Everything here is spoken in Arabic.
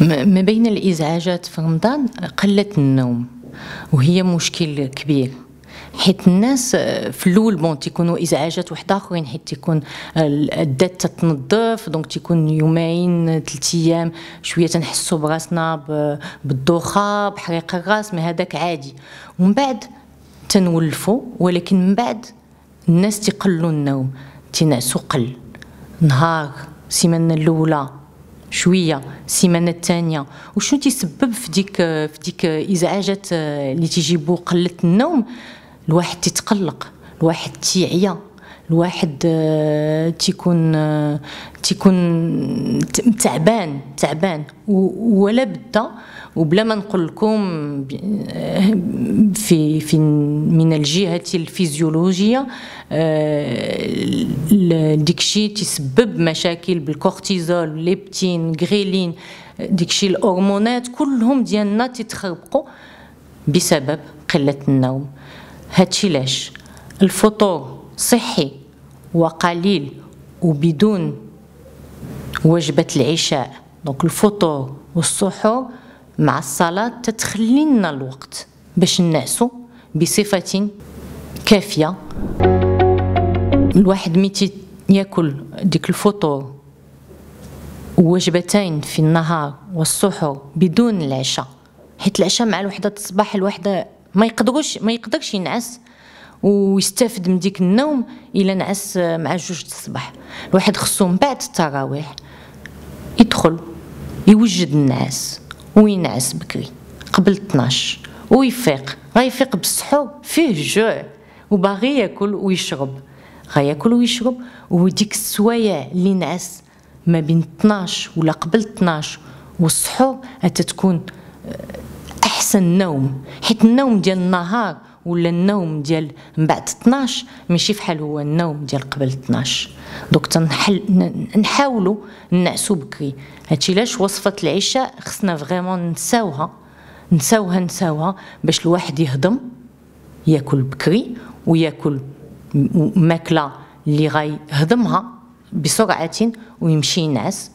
ما بين الازعاجات في رمضان قله النوم وهي مشكل كبير حيت الناس في الاول بون تيكونوا ازعاجات واحد اخرين حيت تيكون الدات تتنظف دونك تيكون يومين ثلاث ايام شويه تنحسوا براسنا بالدوخه بحريق الراس مي هذاك عادي ومن بعد تنولفوا ولكن من بعد الناس تقلوا النوم تنعسوا قل نهار سيمانه الاولى شويه السيمانه الثانيه وشنو تيسبب في ديك في ديك ازعاجات آه، اللي تيجيبو قله النوم الواحد تيتقلق الواحد تيعيا الواحد آه، تيكون آه، تيكون تعبان تعبان ولا بد وبلا ما نقول لكم في في من الجهه الفيزيولوجيه آه، ديكشي تسبب مشاكل بالكورتيزول ليبتين غريلين ديكشي الهرمونات كلهم ديالنا تتخربقوا بسبب قله النوم هادشي علاش الفطور صحي وقليل وبدون وجبة العشاء دونك الفطور والسحور مع الصلاة تتخلي لنا الوقت باش نعسو بصفة كافية الواحد ميتي ياكل ديك الفطور وجبتين في النهار والسحور بدون العشاء حيت العشاء مع الوحدة الصباح الوحدة ما يقدروش ما يقدرش ينعس ويستافد من ديك النوم الا نعس مع جوج الصباح الواحد خصو من بعد التراويح يدخل يوجد النعاس وينعس بكري قبل 12 ويفيق غيفيق بالصحو فيه جوع وباغي ياكل ويشرب غياكل ويشرب وديك السوايع اللي نعس ما بين 12 ولا قبل 12 والسحور تتكون آه، احسن نوم حيت النوم ديال النهار ولا النوم ديال من بعد 12 ماشي فحال هو النوم ديال قبل 12 دوك تنحل نحاولوا نعسو بكري هادشي علاش وصفه العشاء خصنا فريمون نساوها نساوها نساوها باش الواحد يهضم ياكل بكري وياكل ماكله اللي غيهضمها بسرعه ويمشي ينعس